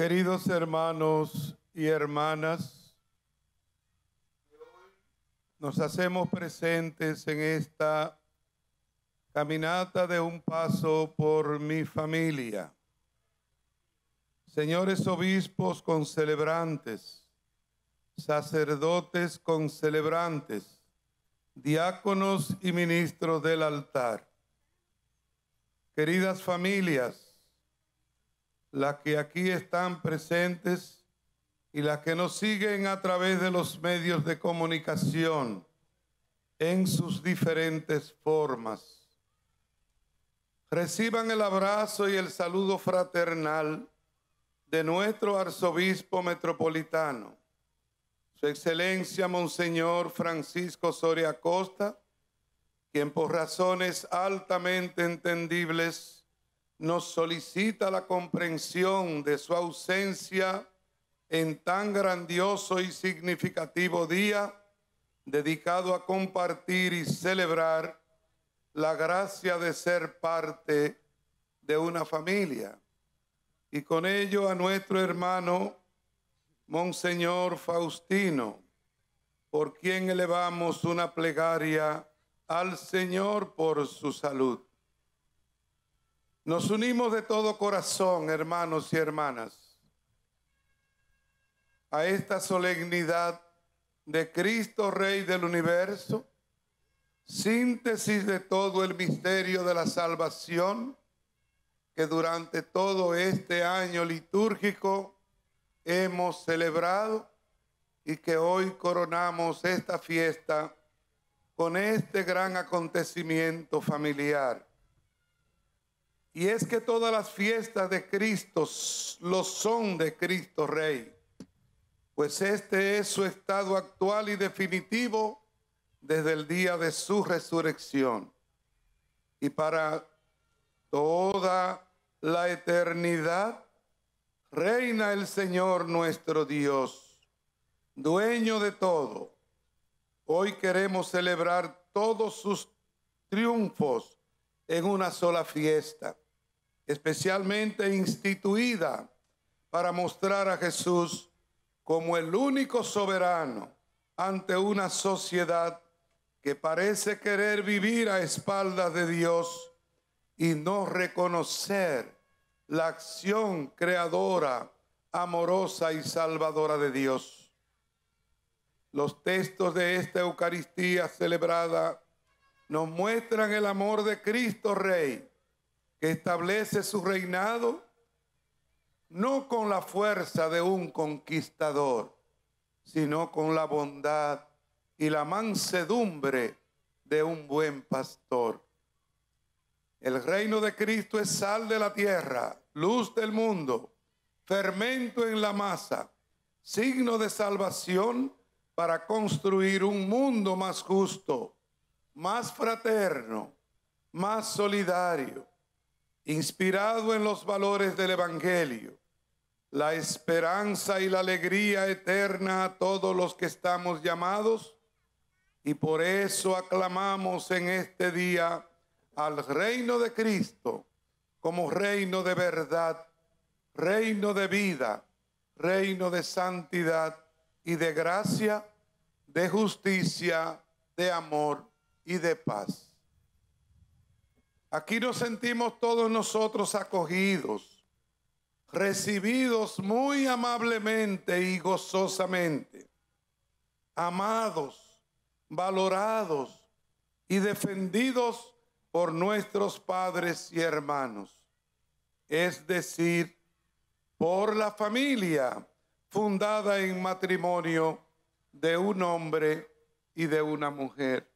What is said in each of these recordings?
Queridos hermanos y hermanas, nos hacemos presentes en esta caminata de un paso por mi familia. Señores obispos con celebrantes, sacerdotes con celebrantes, diáconos y ministros del altar. Queridas familias, las que aquí están presentes y las que nos siguen a través de los medios de comunicación en sus diferentes formas. Reciban el abrazo y el saludo fraternal de nuestro arzobispo metropolitano, su excelencia Monseñor Francisco Soria Costa, quien por razones altamente entendibles nos solicita la comprensión de su ausencia en tan grandioso y significativo día dedicado a compartir y celebrar la gracia de ser parte de una familia. Y con ello a nuestro hermano, Monseñor Faustino, por quien elevamos una plegaria al Señor por su salud. Nos unimos de todo corazón, hermanos y hermanas, a esta solemnidad de Cristo Rey del Universo, síntesis de todo el misterio de la salvación que durante todo este año litúrgico hemos celebrado y que hoy coronamos esta fiesta con este gran acontecimiento familiar. Y es que todas las fiestas de Cristo lo son de Cristo Rey, pues este es su estado actual y definitivo desde el día de su resurrección. Y para toda la eternidad reina el Señor nuestro Dios, dueño de todo. Hoy queremos celebrar todos sus triunfos en una sola fiesta, especialmente instituida para mostrar a Jesús como el único soberano ante una sociedad que parece querer vivir a espaldas de Dios y no reconocer la acción creadora, amorosa y salvadora de Dios. Los textos de esta Eucaristía celebrada nos muestran el amor de Cristo Rey, que establece su reinado no con la fuerza de un conquistador, sino con la bondad y la mansedumbre de un buen pastor. El reino de Cristo es sal de la tierra, luz del mundo, fermento en la masa, signo de salvación para construir un mundo más justo más fraterno, más solidario, inspirado en los valores del Evangelio, la esperanza y la alegría eterna a todos los que estamos llamados, y por eso aclamamos en este día al reino de Cristo como reino de verdad, reino de vida, reino de santidad y de gracia, de justicia, de amor y de paz. Aquí nos sentimos todos nosotros acogidos, recibidos muy amablemente y gozosamente, amados, valorados y defendidos por nuestros padres y hermanos, es decir, por la familia fundada en matrimonio de un hombre y de una mujer.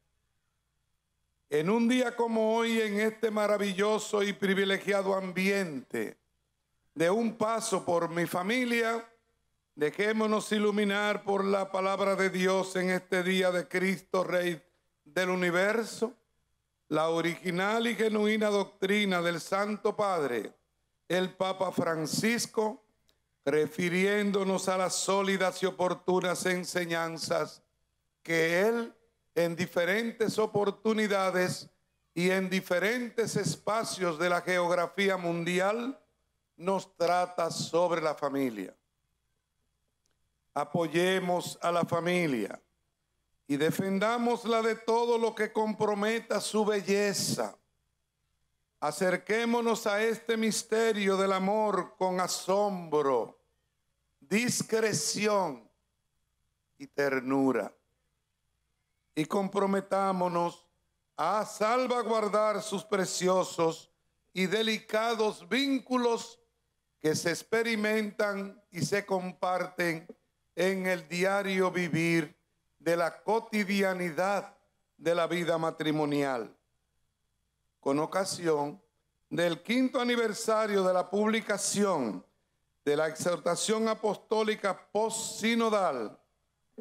En un día como hoy, en este maravilloso y privilegiado ambiente, de un paso por mi familia, dejémonos iluminar por la palabra de Dios en este día de Cristo, Rey del universo, la original y genuina doctrina del Santo Padre, el Papa Francisco, refiriéndonos a las sólidas y oportunas enseñanzas que él en diferentes oportunidades y en diferentes espacios de la geografía mundial, nos trata sobre la familia. Apoyemos a la familia y defendámosla de todo lo que comprometa su belleza. Acerquémonos a este misterio del amor con asombro, discreción y ternura y comprometámonos a salvaguardar sus preciosos y delicados vínculos que se experimentan y se comparten en el diario vivir de la cotidianidad de la vida matrimonial. Con ocasión del quinto aniversario de la publicación de la exhortación apostólica post-sinodal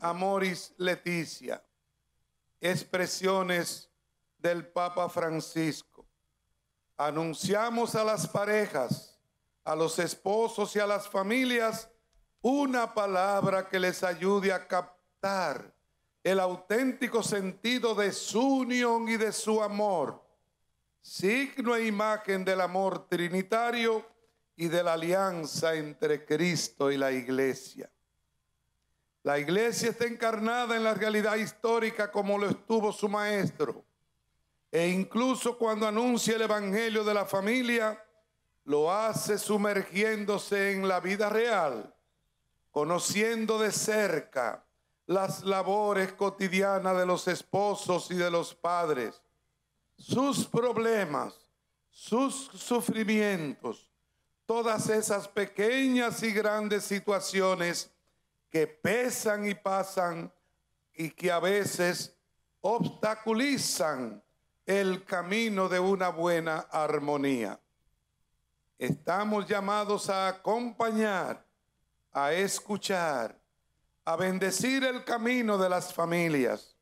Amoris Leticia expresiones del Papa Francisco. Anunciamos a las parejas, a los esposos y a las familias una palabra que les ayude a captar el auténtico sentido de su unión y de su amor, signo e imagen del amor trinitario y de la alianza entre Cristo y la iglesia. La iglesia está encarnada en la realidad histórica como lo estuvo su maestro. E incluso cuando anuncia el Evangelio de la familia, lo hace sumergiéndose en la vida real, conociendo de cerca las labores cotidianas de los esposos y de los padres, sus problemas, sus sufrimientos, todas esas pequeñas y grandes situaciones que pesan y pasan y que a veces obstaculizan el camino de una buena armonía. Estamos llamados a acompañar, a escuchar, a bendecir el camino de las familias,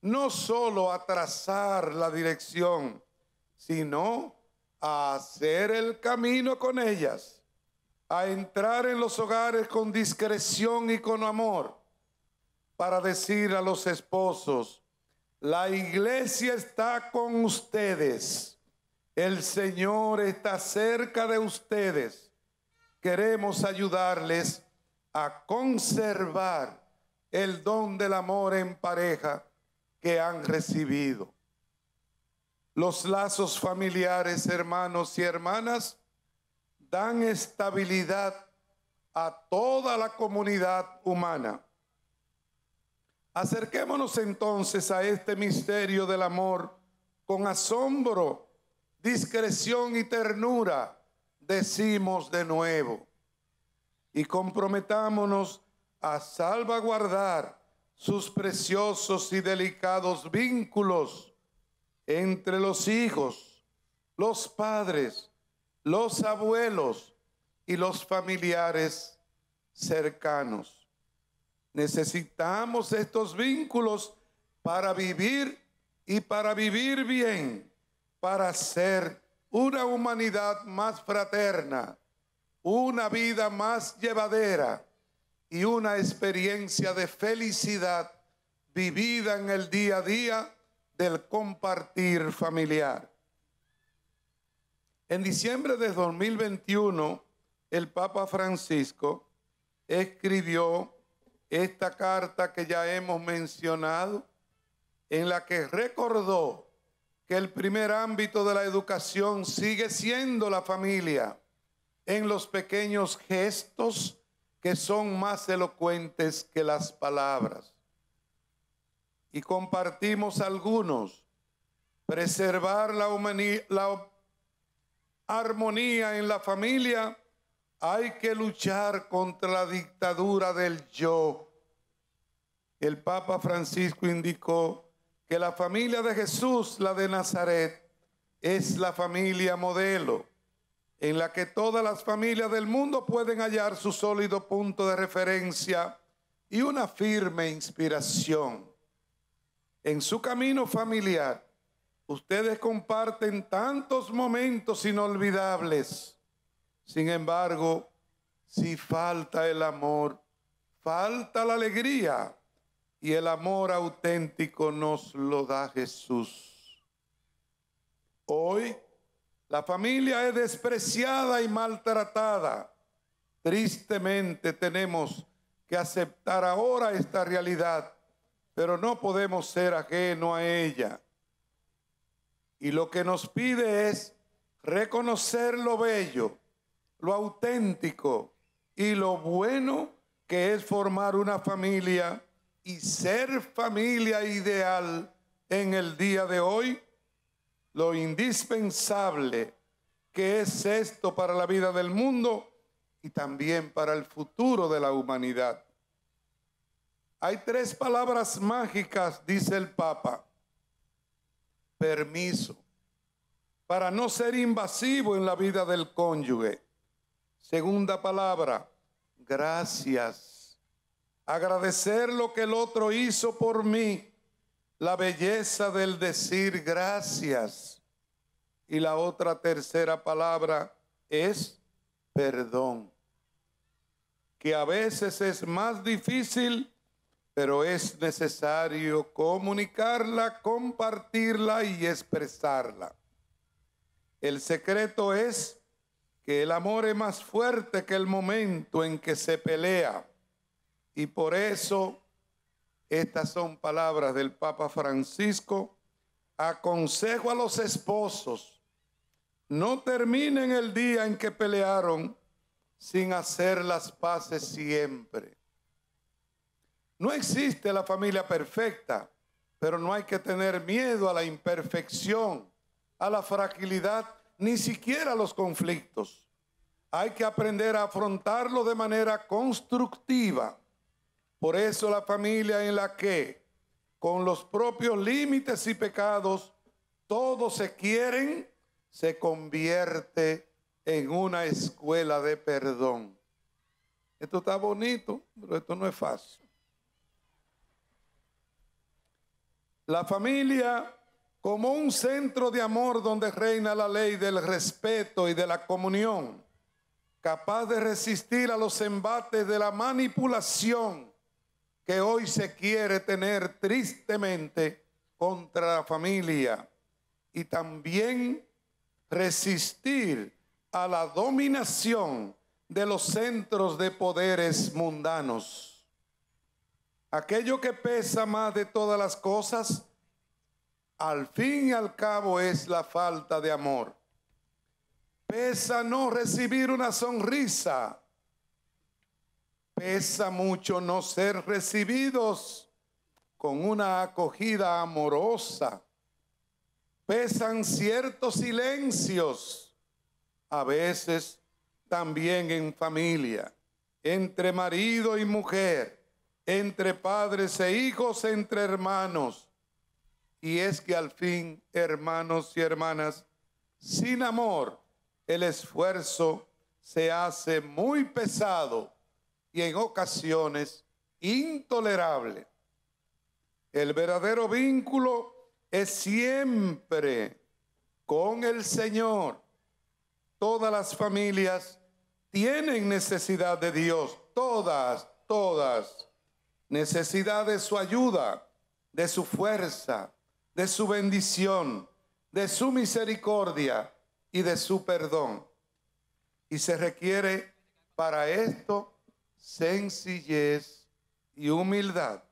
no solo a trazar la dirección, sino a hacer el camino con ellas a entrar en los hogares con discreción y con amor para decir a los esposos, la iglesia está con ustedes, el Señor está cerca de ustedes, queremos ayudarles a conservar el don del amor en pareja que han recibido. Los lazos familiares, hermanos y hermanas, dan estabilidad a toda la comunidad humana. Acerquémonos entonces a este misterio del amor con asombro, discreción y ternura, decimos de nuevo, y comprometámonos a salvaguardar sus preciosos y delicados vínculos entre los hijos, los padres, los abuelos y los familiares cercanos. Necesitamos estos vínculos para vivir y para vivir bien, para ser una humanidad más fraterna, una vida más llevadera y una experiencia de felicidad vivida en el día a día del compartir familiar. En diciembre de 2021, el Papa Francisco escribió esta carta que ya hemos mencionado, en la que recordó que el primer ámbito de la educación sigue siendo la familia, en los pequeños gestos que son más elocuentes que las palabras. Y compartimos algunos. Preservar la, humanidad, armonía en la familia, hay que luchar contra la dictadura del yo. El Papa Francisco indicó que la familia de Jesús, la de Nazaret, es la familia modelo en la que todas las familias del mundo pueden hallar su sólido punto de referencia y una firme inspiración. En su camino familiar, Ustedes comparten tantos momentos inolvidables. Sin embargo, si falta el amor, falta la alegría. Y el amor auténtico nos lo da Jesús. Hoy la familia es despreciada y maltratada. Tristemente tenemos que aceptar ahora esta realidad, pero no podemos ser ajeno a ella. Y lo que nos pide es reconocer lo bello, lo auténtico y lo bueno que es formar una familia y ser familia ideal en el día de hoy, lo indispensable que es esto para la vida del mundo y también para el futuro de la humanidad. Hay tres palabras mágicas, dice el Papa, permiso para no ser invasivo en la vida del cónyuge. Segunda palabra, gracias. Agradecer lo que el otro hizo por mí. La belleza del decir gracias. Y la otra tercera palabra es perdón. Que a veces es más difícil pero es necesario comunicarla, compartirla y expresarla. El secreto es que el amor es más fuerte que el momento en que se pelea. Y por eso estas son palabras del Papa Francisco. Aconsejo a los esposos, no terminen el día en que pelearon sin hacer las paces siempre. No existe la familia perfecta, pero no hay que tener miedo a la imperfección, a la fragilidad, ni siquiera a los conflictos. Hay que aprender a afrontarlo de manera constructiva. Por eso la familia en la que, con los propios límites y pecados, todos se quieren, se convierte en una escuela de perdón. Esto está bonito, pero esto no es fácil. La familia como un centro de amor donde reina la ley del respeto y de la comunión, capaz de resistir a los embates de la manipulación que hoy se quiere tener tristemente contra la familia y también resistir a la dominación de los centros de poderes mundanos. Aquello que pesa más de todas las cosas, al fin y al cabo es la falta de amor. Pesa no recibir una sonrisa. Pesa mucho no ser recibidos con una acogida amorosa. Pesan ciertos silencios, a veces también en familia, entre marido y mujer entre padres e hijos, entre hermanos. Y es que al fin, hermanos y hermanas, sin amor, el esfuerzo se hace muy pesado y en ocasiones intolerable. El verdadero vínculo es siempre con el Señor. Todas las familias tienen necesidad de Dios, todas, todas necesidad de su ayuda, de su fuerza, de su bendición, de su misericordia y de su perdón. Y se requiere para esto sencillez y humildad.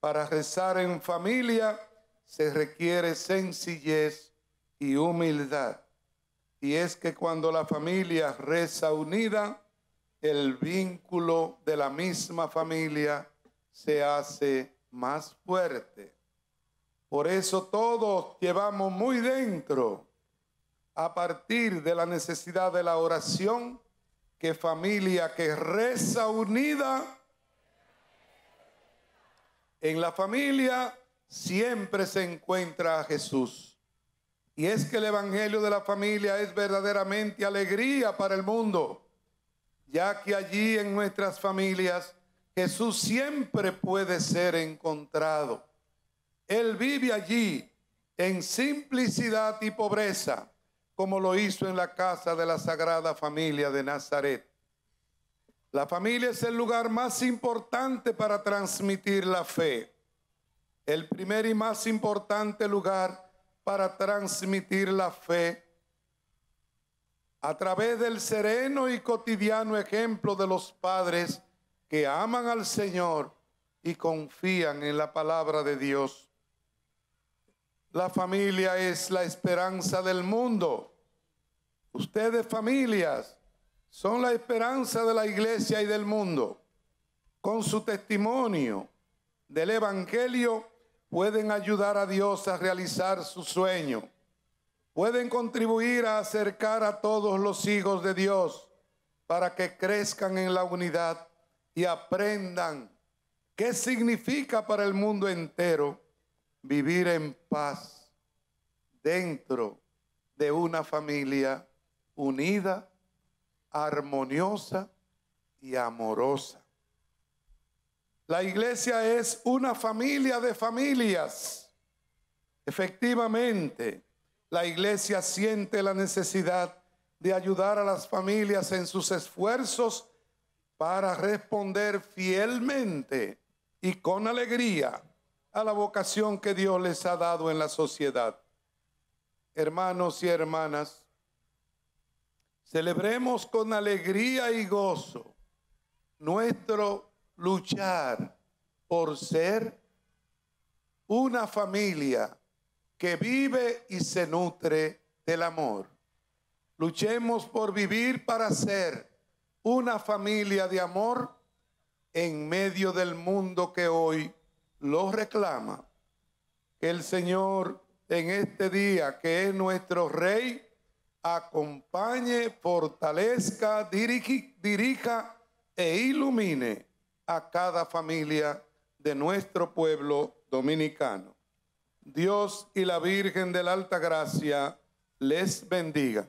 Para rezar en familia se requiere sencillez y humildad. Y es que cuando la familia reza unida, el vínculo de la misma familia se hace más fuerte. Por eso todos llevamos muy dentro, a partir de la necesidad de la oración, que familia que reza unida, en la familia siempre se encuentra a Jesús. Y es que el Evangelio de la familia es verdaderamente alegría para el mundo, ya que allí en nuestras familias Jesús siempre puede ser encontrado. Él vive allí en simplicidad y pobreza, como lo hizo en la casa de la Sagrada Familia de Nazaret. La familia es el lugar más importante para transmitir la fe. El primer y más importante lugar para transmitir la fe a través del sereno y cotidiano ejemplo de los padres que aman al Señor y confían en la palabra de Dios. La familia es la esperanza del mundo. Ustedes familias son la esperanza de la iglesia y del mundo. Con su testimonio del Evangelio pueden ayudar a Dios a realizar su sueño. Pueden contribuir a acercar a todos los hijos de Dios para que crezcan en la unidad y aprendan qué significa para el mundo entero vivir en paz dentro de una familia unida, armoniosa y amorosa. La iglesia es una familia de familias. Efectivamente, la iglesia siente la necesidad de ayudar a las familias en sus esfuerzos para responder fielmente y con alegría a la vocación que Dios les ha dado en la sociedad. Hermanos y hermanas, celebremos con alegría y gozo nuestro luchar por ser una familia que vive y se nutre del amor. Luchemos por vivir para ser una familia de amor en medio del mundo que hoy lo reclama. Que el Señor en este día, que es nuestro Rey, acompañe, fortalezca, dirija e ilumine a cada familia de nuestro pueblo dominicano. Dios y la Virgen de la Alta Gracia les bendiga.